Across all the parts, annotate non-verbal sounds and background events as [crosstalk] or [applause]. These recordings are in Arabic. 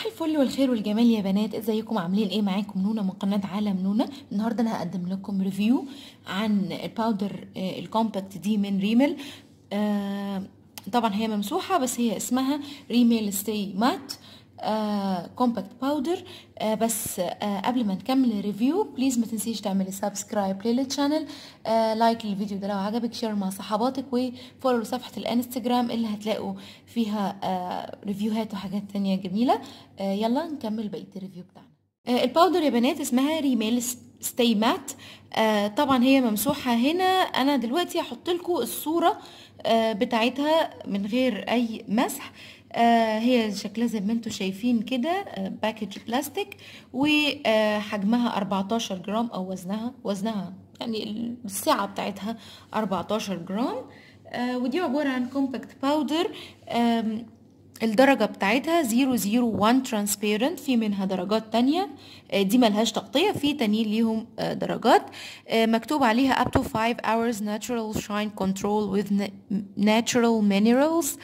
صباح الفل والخير والجمال يا بنات ازيكم عاملين ايه معاكم نونا من قناه عالم نونا النهارده انا هقدم لكم ريفيو عن الباودر آه، الكومباكت دي من ريميل آه طبعا هي ممسوحه بس هي اسمها ريميل ستي مات آه كومباكت آه، باودر آه، بس آه، قبل ما نكمل الريفيو بليز ما تنسيش تعملي سبسكرايب للتشانل لايك للفيديو ده لو عجبك شير مع صحباتك وفولو صفحه الانستجرام اللي هتلاقوا فيها ريفيوهات وحاجات تانية جميله يلا نكمل بقيه الريفيو بتاعنا الباودر يا بنات اسمها ريميل ستي مات آه طبعا هي ممسوحة هنا انا دلوقتي هحط لكم الصورة آه بتاعتها من غير اي مسح آه، هي شكلها زي ما انتم شايفين كده باكج آه، بلاستيك وحجمها 14 جرام او وزنها وزنها يعني السعة بتاعتها 14 جرام آه، ودي عبارة عن كومباكت باودر الدرجة بتاعتها 001 ترانسبيرنت في منها درجات تانية دي ملهاش تغطية في تانيين ليهم درجات مكتوب عليها up to 5 hours natural shine control with natural minerals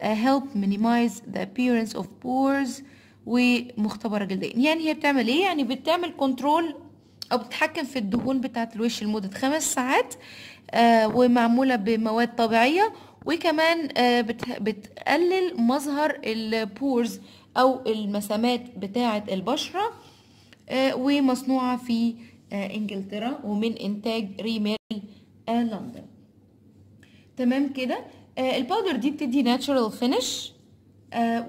Uh, help minimize the appearance of pores ومختبرة جلديا يعني هي بتعمل ايه يعني بتعمل كنترول او بتتحكم في الدهون بتاعة الوش لمدة خمس ساعات آه ومعمولة بمواد طبيعية وكمان آه بتقلل مظهر البورز او المسامات بتاعة البشرة آه ومصنوعة في آه انجلترا ومن انتاج ريميل آه لندن تمام كده آه، الباودر دي بتدي ناتشرال آه، فينش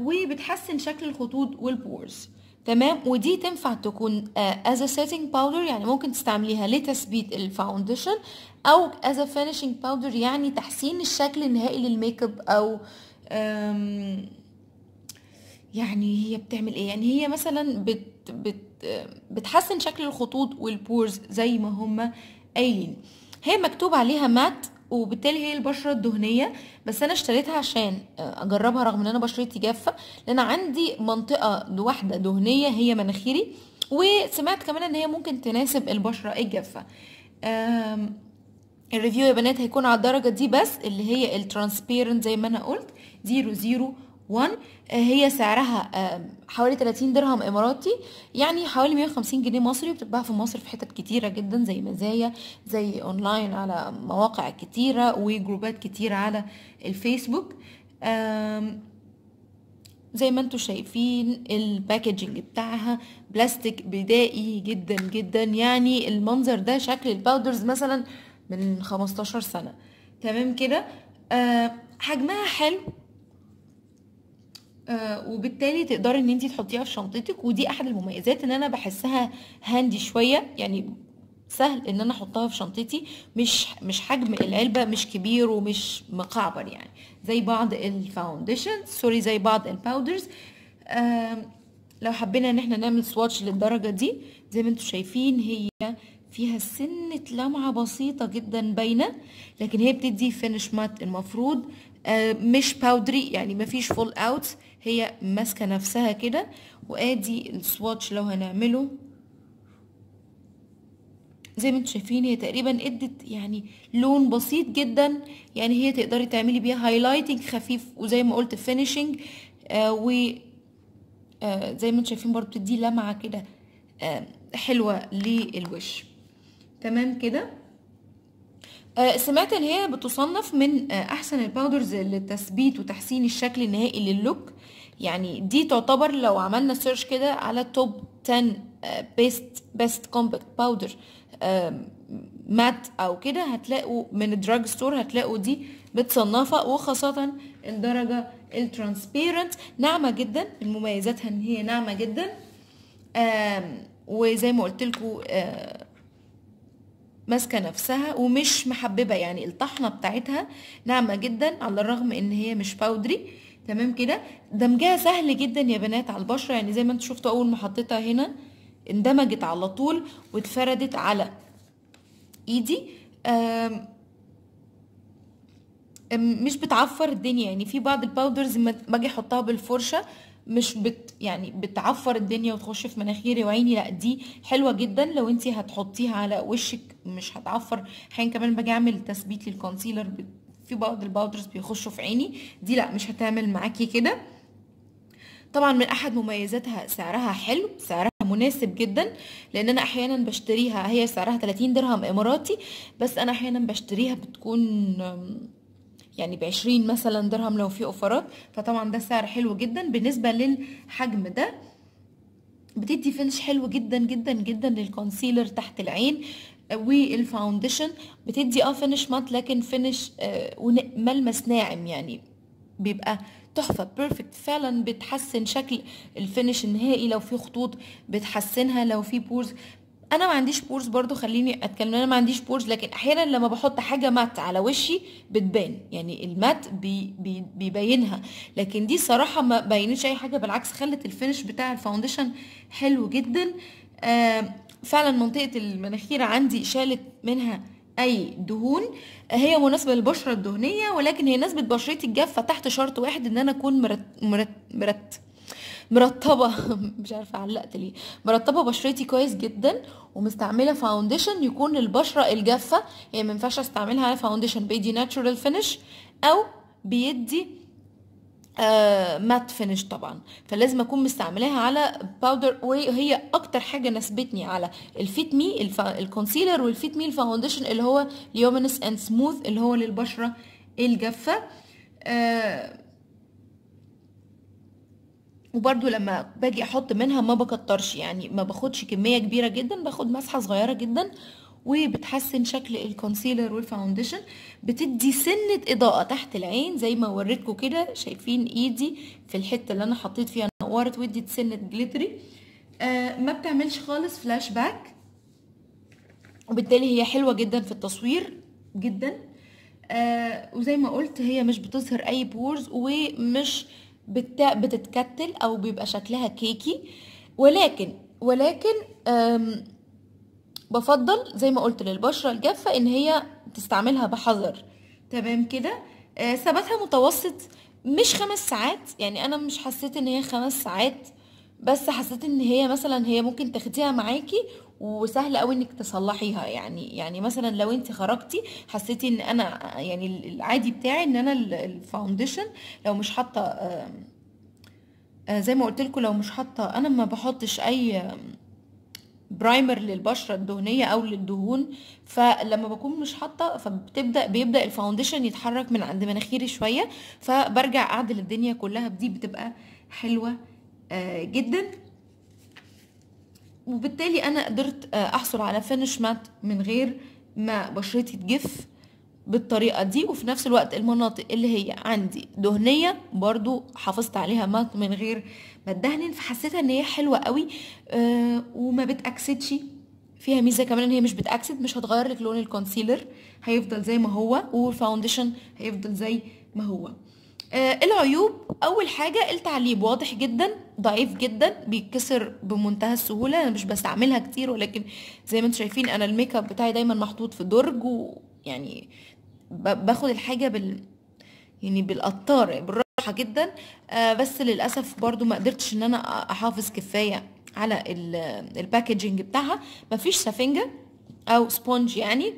وبتحسن شكل الخطوط والبورز تمام ودي تنفع تكون از سيتنج باودر يعني ممكن تستعمليها لتثبيت الفاونديشن او از فينشنج باودر يعني تحسين الشكل النهائي للميك اب او يعني هي بتعمل ايه يعني هي مثلا بت بت آه، بتحسن شكل الخطوط والبورز زي ما هما قايلين هي مكتوب عليها مات وبالتالي هي البشره الدهنيه بس انا اشتريتها عشان آه، اجربها رغم ان انا بشرتي جافه لان عندي منطقه واحده دهنيه هي مناخيري وسمعت كمان ان هي ممكن تناسب البشره الجافه الريفيو يا بنات هيكون على الدرجه دي بس اللي هي الترانسبيرنت زي ما انا قلت 00 1 آه، هي سعرها آه، حوالي 30 درهم اماراتي يعني حوالي 150 جنيه مصري وبتتباع في مصر في حتت كتيره جدا زي مزايا زي اونلاين على مواقع كتيره وجروبات كتيره على الفيسبوك زي ما انتم شايفين الباكجينج بتاعها بلاستيك بدائي جدا جدا يعني المنظر ده شكل الباودرز مثلا من 15 سنه تمام كده آه، حجمها حلو آه، وبالتالي تقدري ان انت تحطيها في شنطتك ودي احد المميزات ان انا بحسها هاندي شويه يعني سهل ان انا احطها في شنطتي مش مش حجم العلبه مش كبير ومش مقعبر يعني زي بعض الفاونديشن سوري زي بعض الباودرز لو حبينا ان احنا نعمل سواتش للدرجه دي زي ما انتم شايفين هي فيها سنه لمعه بسيطه جدا باينه لكن هي بتدي فينش مات المفروض آه، مش باودري يعني مفيش فول اوت هي ماسكه نفسها كده وادي السواتش لو هنعمله زي ما انتم شايفين هي تقريبا ادت يعني لون بسيط جدا يعني هي تقدري تعملي بيها هايلايتنج خفيف وزي ما قلت فينيشنج آه و آه زي ما انتم شايفين برضو بتدي لمعه كده آه حلوه للوش تمام كده آه، سمعت ان هي بتصنف من آه، احسن الباودرز للتثبيت وتحسين الشكل النهائي للوك يعني دي تعتبر لو عملنا سيرش كده على توب 10 بيست بيست كومباكت باودر مات او كده هتلاقوا من الدراج ستور هتلاقوا دي متصنفه وخاصه الدرجه الترانسبيرنت ناعمه جدا من مميزاتها ان هي ناعمه جدا وزي ما قلت لكم آه، ماسكه نفسها ومش محببه يعني الطحنه بتاعتها ناعمه جدا على الرغم ان هي مش باودري تمام كده دمجها سهل جدا يا بنات على البشره يعني زي ما انتوا شفتوا اول ما حطيتها هنا اندمجت على طول واتفردت على ايدي مش بتعفر الدنيا يعني في بعض الباودرز لما باجي احطها بالفرشه مش بت يعني بتعفر الدنيا وتخش في مناخيري وعيني لا دي حلوه جدا لو انت هتحطيها على وشك مش هتعفر احيانا كمان باجي اعمل تثبيت للكونسيلر في بعض الباودرز بيخشوا في عيني دي لا مش هتعمل معاكي كده طبعا من احد مميزاتها سعرها حلو سعرها مناسب جدا لان انا احيانا بشتريها هي سعرها 30 درهم اماراتي بس انا احيانا بشتريها بتكون يعني ب 20 مثلا درهم لو في اوفرات فطبعا ده سعر حلو جدا بالنسبه للحجم ده بتدي فينش حلو جدا جدا جدا للكونسيلر تحت العين آه، والفاونديشن بتدي اه فينش مات لكن فينش آه، ملمس ناعم يعني بيبقى تحفه بيرفكت فعلا بتحسن شكل الفينش النهائي لو في خطوط بتحسنها لو في بورز انا ما عنديش بورز برضو خليني اتكلم انا ما عنديش بورز لكن احيانا لما بحط حاجه مات على وشي بتبان يعني المات بي بي بيبينها لكن دي صراحه ما بينتش اي حاجه بالعكس خلت الفينش بتاع الفاونديشن حلو جدا آه فعلا منطقه المناخير عندي شالت منها اي دهون هي مناسبه للبشره الدهنيه ولكن هي نسبه بشرتي الجافه تحت شرط واحد ان انا اكون مرت مرت, مرت مرطبه [laughs] مش عارفه علقت ليه مرطبه بشرتي كويس جدا ومستعمله فاونديشن يكون البشره الجافه يعني ما ينفعش استعملها على فاونديشن بيدي ناتشورال فينش او بيدي آه مات فينش طبعا فلازم اكون مستعملاها على باودر وهي اكتر حاجه ناسبتني على الفيت مي الف... الكونسيلر والفيت مي الفاونديشن اللي هو ليومينس اند سموث اللي هو للبشره الجافه آه وبرده لما باجي احط منها ما بكترش يعني ما باخدش كميه كبيره جدا باخد مسحه صغيره جدا وبتحسن شكل الكونسيلر والفاونديشن بتدي سنه اضاءه تحت العين زي ما وريتكم كده شايفين ايدي في الحته اللي انا حطيت فيها نورت وادت سنه جليتري آه ما بتعملش خالص فلاش باك وبالتالي هي حلوه جدا في التصوير جدا آه وزي ما قلت هي مش بتظهر اي بورز ومش بتتكتل او بيبقى شكلها كيكي ولكن ولكن بفضل زي ما قلت للبشره الجافه ان هي تستعملها بحذر تمام كده آه، ثباتها متوسط مش خمس ساعات يعني انا مش حسيت ان هي خمس ساعات بس حسيت ان هي مثلا هي ممكن تاخديها معاكي وسهل قوي انك تصلحيها يعني يعني مثلا لو انت خرجتي حسيتي ان انا يعني العادي بتاعي ان انا الفاونديشن لو مش حاطه زي ما قلت لكم لو مش حاطه انا ما بحطش اي برايمر للبشره الدهنيه او للدهون فلما بكون مش حاطه فبتبدا بيبدا الفاونديشن يتحرك من عند مناخيري شويه فبرجع اعدل الدنيا كلها بدي بتبقى حلوه آه، جدا وبالتالي انا قدرت آه، احصل على فينش مات من غير ما بشرتي تجف بالطريقة دي وفي نفس الوقت المناطق اللي هي عندي دهنية برضو حافظت عليها مات من غير ما اتدهن فحسيتها ان هي حلوة قوي آه، وما بتأكسدش فيها ميزة كمان ان هي مش بتأكسد مش هتغير لك لون الكونسيلر هيفضل زي ما هو والفاونديشن هيفضل زي ما هو آه، العيوب اول حاجه التعليب واضح جدا ضعيف جدا بيتكسر بمنتهى السهوله انا مش بستعملها كتير ولكن زي ما انتم شايفين انا الميك اب بتاعي دايما محطوط في درج ويعني باخد الحاجه بال يعني بالقطار بالراحه جدا آه بس للاسف برضو ما قدرتش ان انا احافظ كفايه على الباكجينج بتاعها مفيش سفنجه او سبونج يعني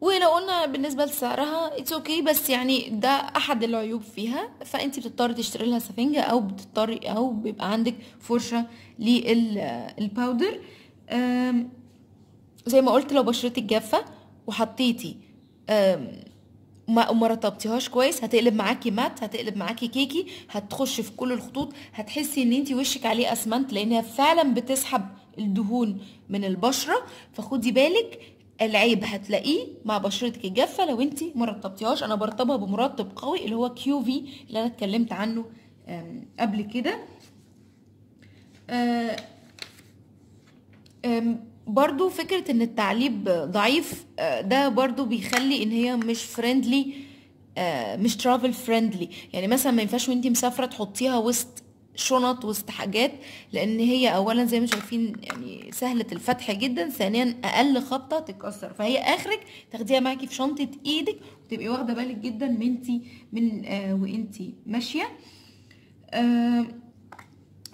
ولو قلنا بالنسبه لسعرها اتس اوكي okay بس يعني ده احد العيوب فيها فانت بتضطري تشتري لها سفنجه او بتضطري او بيبقى عندك فرشه للباودر زي ما قلت لو بشرتك جافه وحطيتي وما رطبتيهاش كويس هتقلب معاكي مات هتقلب معاكي كيكي هتخش في كل الخطوط هتحسي ان انت وشك عليه اسمنت لانها فعلا بتسحب الدهون من البشره فخدي بالك العيب هتلاقيه مع بشرتك الجافه لو انت ما رطبتيهاش انا برطبها بمرطب قوي اللي هو كيو في اللي انا اتكلمت عنه قبل كده آه، برضو فكرة ان التعليب ضعيف آه، ده برضو بيخلي ان هي مش فريندلي آه، مش ترافل فريندلي يعني مثلا ما ينفعش وانت مسافرة تحطيها وسط شنط وسط حاجات لان هي اولا زي ما شايفين يعني سهله الفتح جدا ثانيا اقل خبطه تتكسر فهي اخرك تاخديها معاكي في شنطه ايدك وتبقي واخده بالك جدا من انت من آه وانتي ماشيه آه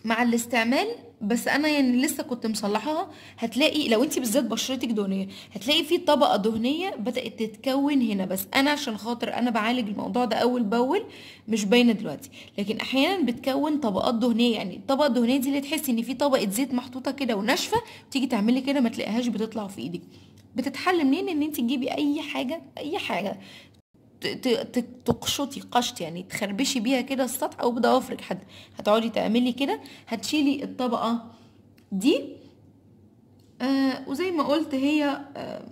مع الاستعمال بس انا يعني لسه كنت مصلحاها هتلاقي لو انت بالذات بشرتك دهنيه هتلاقي في طبقه دهنيه بدات تتكون هنا بس انا عشان خاطر انا بعالج الموضوع ده اول باول مش باينه دلوقتي لكن احيانا بتكون طبقات دهنيه يعني الطبقه الدهنيه دي اللي تحسي ان في طبقه زيت محطوطه كده وناشفه تيجي تعملي كده ما تلاقيهاش بتطلع في ايدك بتتحل منين ان انت تجيبي اي حاجه اي حاجه تقشطي قشط يعني تخربشي بيها كده السطح او بضوافرك حد هتقعدي تعملي كده هتشيلي الطبقه دي آه وزي ما قلت هي آه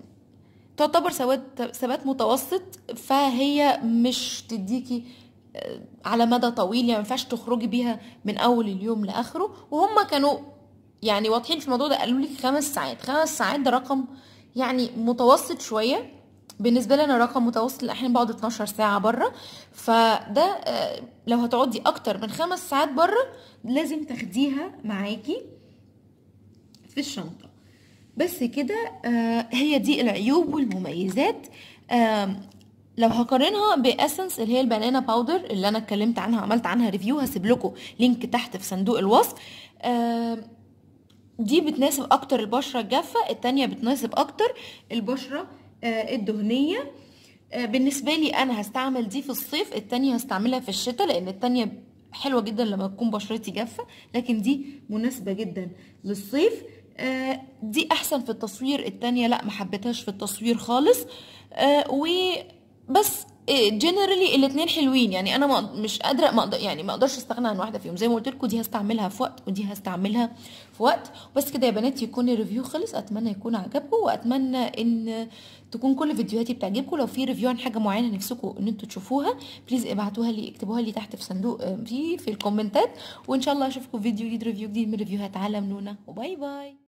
تعتبر ثبات ثبات متوسط فهي مش تديكي آه على مدى طويل يعني ما ينفعش تخرجي بيها من اول اليوم لاخره وهم كانوا يعني واضحين في الموضوع ده قالوا لك خمس ساعات خمس ساعات ده رقم يعني متوسط شويه بالنسبه لي انا رقم متوسط الاحيان بقعد 12 ساعه بره فده آه، لو هتقعدي اكتر من خمس ساعات بره لازم تاخديها معاكي في الشنطه بس كده آه، هي دي العيوب والمميزات لو هقارنها باسنس اللي هي البنانا باودر اللي انا اتكلمت عنها عملت عنها ريفيو هسيب لكم لينك تحت في صندوق الوصف دي بتناسب اكتر البشره الجافه التانية بتناسب اكتر البشره آه، الدهنيه آه، بالنسبه لي انا هستعمل دي في الصيف التانية هستعملها في الشتاء لان التانية حلوه جدا لما تكون بشرتي جافه لكن دي مناسبه جدا للصيف آه، دي احسن في التصوير التانية لا ما حبيتهاش في التصوير خالص وبس جنرالي الاثنين حلوين يعني انا مش قادره ما يعني ما اقدرش استغنى عن واحده فيهم زي ما قلت لكم دي هستعملها في وقت ودي هستعملها في وقت بس كده يا بنات يكون الريفيو خلص اتمنى يكون عجبكم واتمنى ان تكون كل فيديوهاتي بتعجبكم لو في ريفيو عن حاجه معينه نفسكم ان انتم تشوفوها بليز ابعتوها لي اكتبوها لي تحت في صندوق آه، في في الكومنتات وان شاء الله اشوفكم فيديو جديد ريفيو جديد من ريفيوهات عالم نونا وباي باي